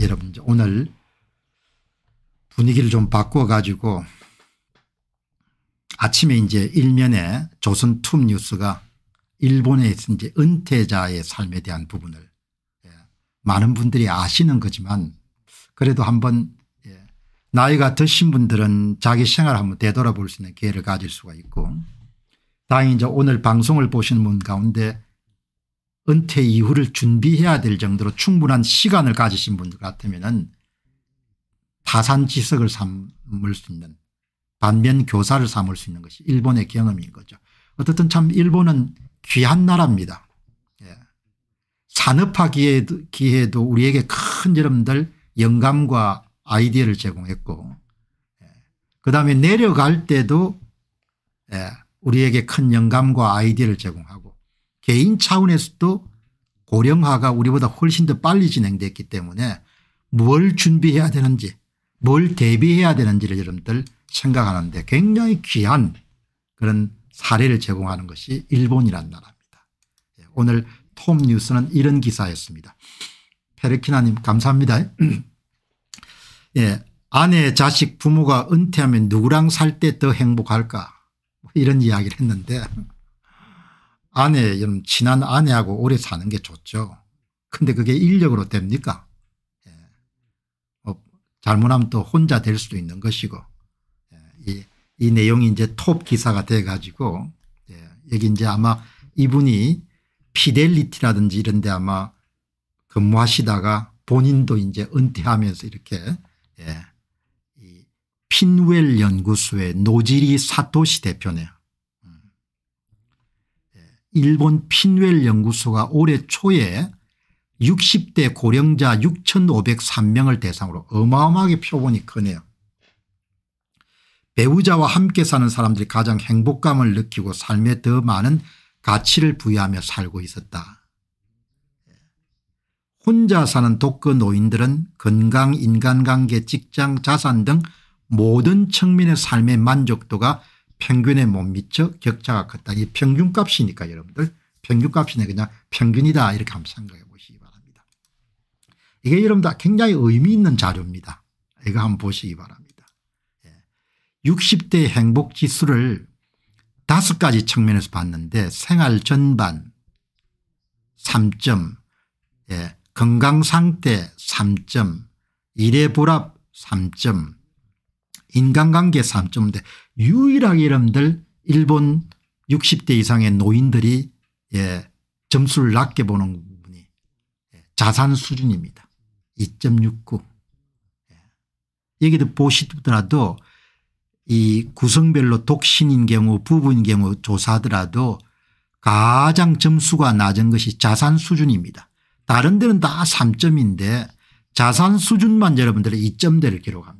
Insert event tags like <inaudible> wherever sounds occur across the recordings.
여러분 오늘 분위기를 좀바꿔 가지고 아침에 이제 일면에 조선투 뉴스가 일본에 이제 은퇴자의 삶에 대한 부분을 예. 많은 분들이 아시는 거지만 그래도 한번 예. 나이가 드신 분들은 자기 생활 한번 되돌아볼 수 있는 기회를 가질 수가 있고 다행히 이제 오늘 방송을 보시는 분 가운데 은퇴 이후를 준비해야 될 정도로 충분한 시간을 가지신 분들 같으면 타산지석을 삼을 수 있는 반면 교사를 삼을 수 있는 것이 일본의 경험인 거죠. 어쨌든참 일본은 귀한 나라입니다. 예. 산업화 기회도, 기회도 우리에게 큰 여러분들 영감과 아이디어를 제공했고 예. 그다음에 내려갈 때도 예. 우리에게 큰 영감과 아이디어를 제공하고 개인 차원에서도 고령화가 우리보다 훨씬 더 빨리 진행됐기 때문에 뭘 준비해야 되는지 뭘 대비해야 되는지를 여러분들 생각하는데 굉장히 귀한 그런 사례를 제공하는 것이 일본이란 나라입니다. 예, 오늘 톰 뉴스는 이런 기사였습니다. 페르키나님 감사합니다. <clears throat> 예, 아내 자식 부모가 은퇴하면 누구랑 살 때 더 행복할까 뭐 이런 이야기를 했는데 아내 이런 친한 아내하고 오래 사는 게 좋죠. 근데 그게 인력으로 됩니까? 예. 뭐 잘못하면 또 혼자 될 수도 있는 것이고 예. 이, 이, 내용이 이제 톱 기사가 돼가지고 예. 여기 이제 아마 이분이 피델리티라든지 이런 데 아마 근무하시다가 본인도 이제 은퇴하면서 이렇게 예. 핀웰 연구소의 노지리 사토시 대표네요. 일본 핀웰 연구소가 올해 초에 60대 고령자 6,503명을 대상으로 어마어마하게 표본이 크네요. 배우자와 함께 사는 사람들이 가장 행복감을 느끼고 삶에 더 많은 가치를 부여하며 살고 있었다. 혼자 사는 독거 노인들은 건강 인간관계 직장 자산 등 모든 측면의 삶의 만족도가 평균에 못 뭐 미쳐 격차가 컸다. 이 평균값이니까 여러분들 평균값이네 그냥 평균이다 이렇게 한번 생각해 보시기 바랍니다. 이게 여러분들 굉장히 의미 있는 자료입니다. 이거 한번 보시기 바랍니다. 60대 예. 행복지수를 다섯 가지 측면에서 봤는데 생활 전반 3점, 예. 건강상태 3점, 일의 보람 3점, 인간관계 3점인데 유일하게 여러분들 일본 60대 이상의 노인들이 예, 점수를 낮게 보는 부분이 예, 자산 수준입니다. 2.69 예. 여기도 보시더라도 이 구성별로 독신인 경우 부부인 경우 조사하더라도 가장 점수가 낮은 것이 자산 수준입니다. 다른 데는 다 3점인데 자산 수준만 여러분들이 2점대를 기록합니다.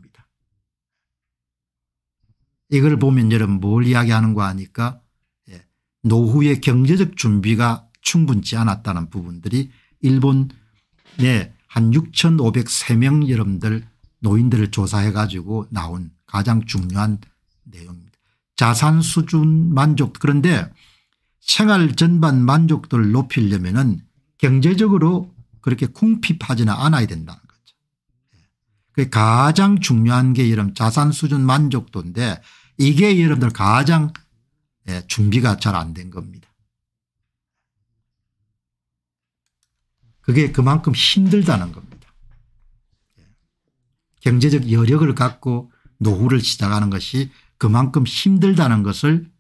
이걸 보면 여러분 뭘 이야기하는 거 아니까 예. 노후의 경제적 준비가 충분치 않았다는 부분들이 일본 내한 6,503명 여러분들 노인들을 조사해 가지고 나온 가장 중요한 내용입니다. 자산 수준 만족 그런데 생활 전반 만족도를 높이려면 은 경제적으로 그렇게 궁핍하지는 않아야 된다는 거죠. 예, 가장 중요한 게 이런 자산 수준 만족도인데 이게 여러분들 가장 예, 준비가 잘 안 된 겁니다. 그게 그만큼 힘들다는 겁니다. 예. 경제적 여력을 갖고 노후를 시작하는 것이 그만큼 힘들다는 것을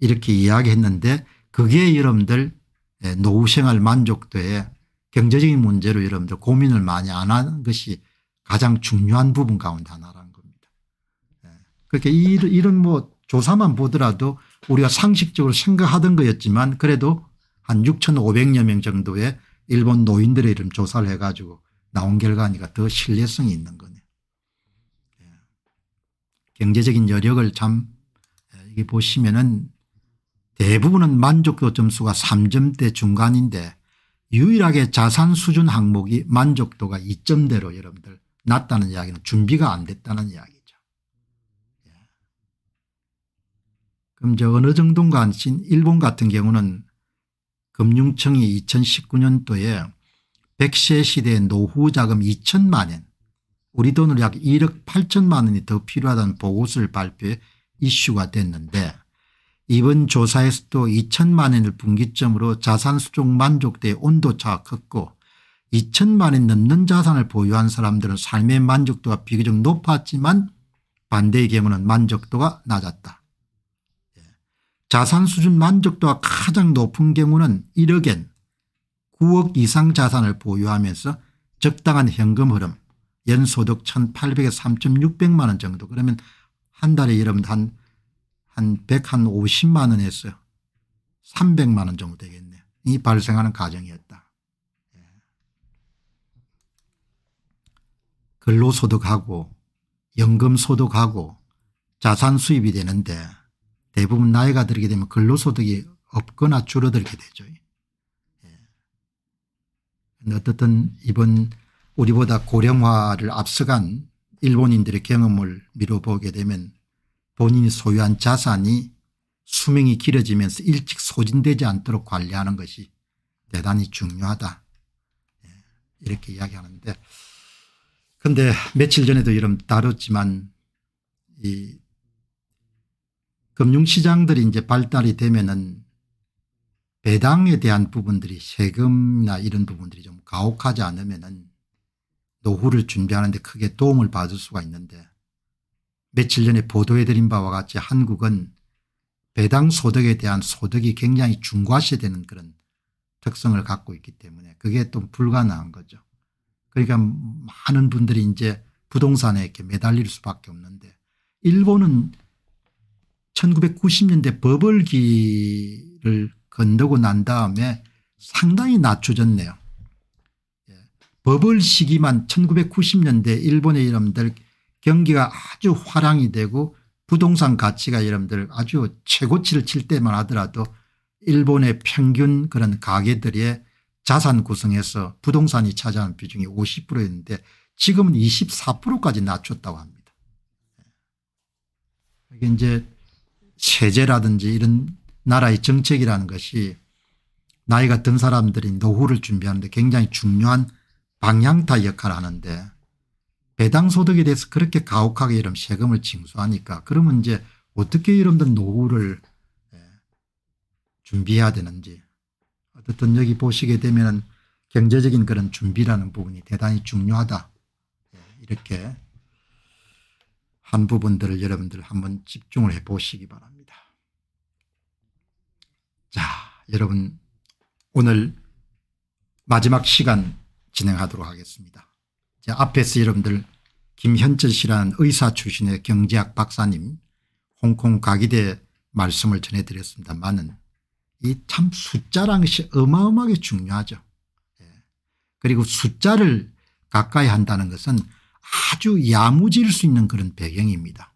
이렇게 이야기했는데 그게 여러분들 예, 노후 생활 만족도에 경제적인 문제로 여러분들 고민을 많이 안 하는 것이 가장 중요한 부분 가운데 하나라. 그렇게 이런 뭐 조사만 보더라도 우리가 상식적으로 생각하던 거였지만 그래도 한 6,500여 명 정도의 일본 노인들의 이름 조사를 해가지고 나온 결과니까 더 신뢰성이 있는 거네요. 예. 경제적인 여력을 참 예, 이게 보시면은 대부분은 만족도 점수가 3점대 중간인데 유일하게 자산 수준 항목이 만족도가 2점대로 여러분들 낮다는 이야기는 준비가 안 됐다는 이야기. 그럼 저 어느 정도인가 일본 같은 경우는 금융청이 2019년도에 100세 시대의 노후자금 2천만 원 우리 돈으로 약 1억 8천만 원이 더 필요하다는 보고서를 발표해 이슈가 됐는데 이번 조사에서도 2천만 원을 분기점으로 자산 수족 만족도의 온도차가 컸고 2천만 원 넘는 자산을 보유한 사람들은 삶의 만족도가 비교적 높았지만 반대의 경우는 만족도가 낮았다. 자산 수준 만족도가 가장 높은 경우는 1억엔 9억 이상 자산을 보유하면서 적당한 현금 흐름 연소득 1 8 0 0에 3600만 원 정도 그러면 한 달에 여러분 한, 한1 0한 50만 원에서 300만 원 정도 되겠네요. 이 발생하는 가정이었다. 예. 근로소득하고 연금소득하고 자산 수입이 되는데 대부분 나이가 들게 되면 근로소득이 없거나 줄어들게 되죠. 예. 어떻든 이번 우리보다 고령화를 앞서간 일본인들의 경험을 미뤄보게 되면 본인이 소유한 자산이 수명이 길어지면서 일찍 소진되지 않도록 관리하는 것이 대단히 중요하다 예. 이렇게 이야기하는데 그런데 며칠 전에도 여러 다뤘지만 이 금융시장들이 이제 발달이 되면은 배당에 대한 부분들이 세금이나 이런 부분들이 좀 가혹하지 않으면은 노후를 준비하는데 크게 도움을 받을 수가 있는데 며칠 전에 보도해드린 바와 같이 한국은 배당 소득에 대한 소득이 굉장히 중과시되는 그런 특성을 갖고 있기 때문에 그게 또 불가능한 거죠. 그러니까 많은 분들이 이제 부동산에 이렇게 매달릴 수밖에 없는데 일본은 1990년대 버벌기를 건너고 난 다음에 상당히 낮춰졌네요. 예. 버블 시기만 1990년대 일본의 여러분들 경기가 아주 화랑이 되고 부동산 가치가 여러분들 아주 최고치를 칠 때만 하더라도 일본의 평균 그런 가게들의 자산 구성에서 부동산이 차지하는 비중이 50%였는데 지금은 24%까지 낮췄다고 합니다. 예. 이게 이제 체제라든지 이런 나라의 정책이라는 것이 나이가 든 사람들이 노후를 준비하는데 굉장히 중요한 방향타 역할을 하는데 배당소득에 대해서 그렇게 가혹하게 이런 세금을 징수하니까 그러면 이제 어떻게 이런들 노후를 예, 준비해야 되는지 어쨌든 여기 보시게 되면 경제적인 그런 준비라는 부분이 대단히 중요하다 예, 이렇게 한 부분들을 여러분들 한번 집중을 해 보시기 바랍니다. 자, 여러분 오늘 마지막 시간 진행하도록 하겠습니다. 제 앞에서 여러분들 김현철 씨라는 의사 출신의 경제학 박사님 홍콩 가기대 말씀을 전해드렸습니다만은 이 참 숫자라는 것이 어마어마하게 중요하죠. 예. 그리고 숫자를 가까이 한다는 것은 아주 야무질 수 있는 그런 배경입니다.